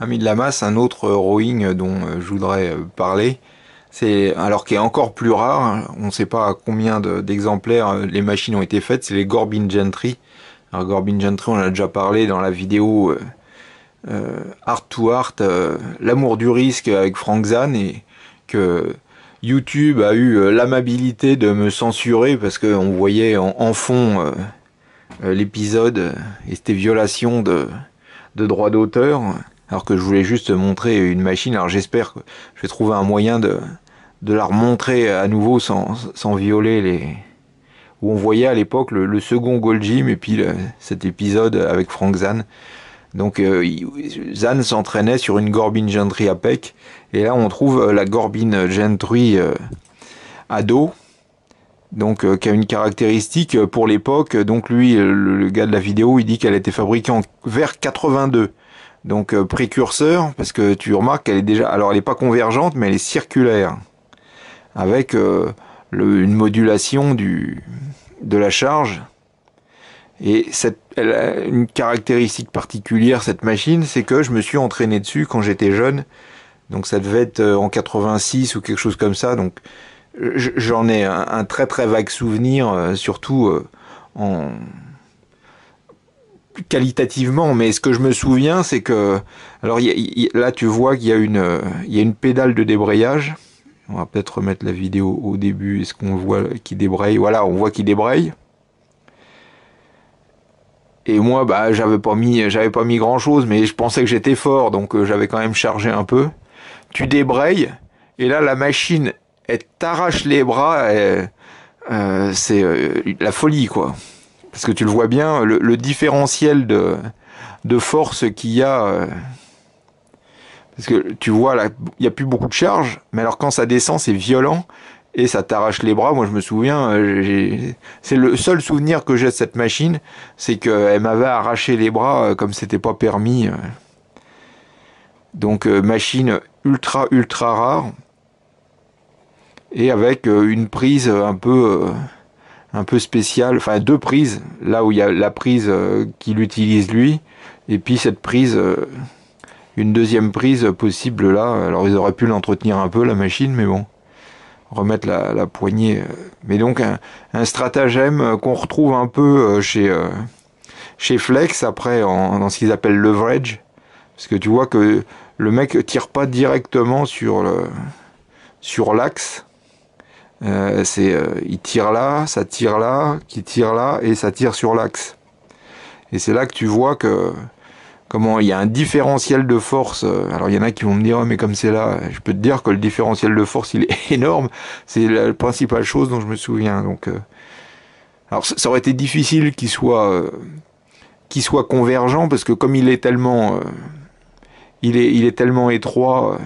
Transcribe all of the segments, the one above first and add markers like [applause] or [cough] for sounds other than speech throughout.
Ami de la masse, un autre rowing dont euh, je voudrais euh, parler, c'est alors qui est encore plus rare, hein. on ne sait pas à combien d'exemplaires euh, les machines ont été faites, c'est les Gorbin Gentry. Alors Gorbin Gentry, on a déjà parlé dans la vidéo Art to Art, l'amour du risque avec Frank Zan et que YouTube a eu l'amabilité de me censurer parce qu'on voyait en, fond l'épisode et c'était violation de, de droit d'auteur alors que je voulais juste montrer une machine. Alors j'espère que je vais trouver un moyen de, la remontrer à nouveau sans, violer les... Où on voyait à l'époque le, second Gold Gym et puis cet épisode avec Frank Zan. Donc euh, s'entraînait sur une Gorbin Gentry à Et là on trouve euh, la Gorbin Gentry euh, à dos donc euh, qui a une caractéristique pour l'époque. Donc lui, le, gars de la vidéo, il dit qu'elle était fabriquée en vers 82 donc euh, précurseur, parce que tu remarques qu'elle est déjà, alors elle n'est pas convergente, mais elle est circulaire, avec euh, une modulation du, de la charge. Et cette, elle a une caractéristique particulière, cette machine, c'est que je me suis entraîné dessus quand j'étais jeune, donc ça devait être euh, en 86 ou quelque chose comme ça, donc j'en ai un, très très vague souvenir, surtout en qualitativement, mais ce que je me souviens, c'est que alors là tu vois qu'il y a une il y a une pédale de débrayage. On va peut-être remettre la vidéo au début. Est-ce qu'on voit qui débraye Voilà, on voit qu'il débraye. Et moi, bah, j'avais pas mis, j'avais pas mis grand chose, mais je pensais que j'étais fort, donc euh, j'avais quand même chargé un peu. Tu débrayes, et là, la machine, elle t'arrache les bras, euh, c'est euh, la folie, quoi. Parce que tu le vois bien, le, différentiel de, de force qu'il y a. Euh, parce que tu vois, il n'y a plus beaucoup de charge, mais alors quand ça descend, c'est violent et ça t'arrache les bras. Moi, je me souviens, euh, c'est le seul souvenir que j'ai de cette machine, c'est qu'elle m'avait arraché les bras euh, comme c'était pas permis. Donc, machine ultra, ultra rare et avec une prise un peu un peu spécial, enfin deux prises, là où il y a la prise euh, qu'il utilise lui, et puis cette prise, euh, une deuxième prise possible là. Alors ils auraient pu l'entretenir un peu la machine, mais bon, remettre la, poignée. Euh. Mais donc un, stratagème qu'on retrouve un peu chez chez Flex après dans ce qu'ils appellent leverage, parce que tu vois que le mec tire pas directement sur sur l'axe euh, c'est euh, il tire là, ça tire là, qui tire là et ça tire sur l'axe. Et c'est là que tu vois que comment il y a un différentiel de force. Euh, alors il y en a qui vont me dire oh, mais comme c'est là, je peux te dire que le différentiel de force il est [laughs] énorme. C'est la principale chose dont je me souviens. Donc alors ça aurait été difficile qu'il soit qu'il soit convergent parce que comme il est tellement il est, il est tellement étroit,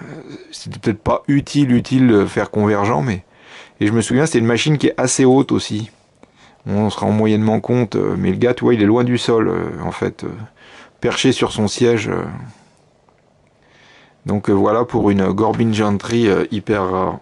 c'était peut-être pas utile, utile de faire convergent, mais et je me souviens, c'est une machine qui est assez haute aussi. On se rend moyennement compte, euh, mais le gars, tu il est loin du sol, euh, en fait, euh, perché sur son siège. Donc voilà pour une Gorbin Gentry hyper rare.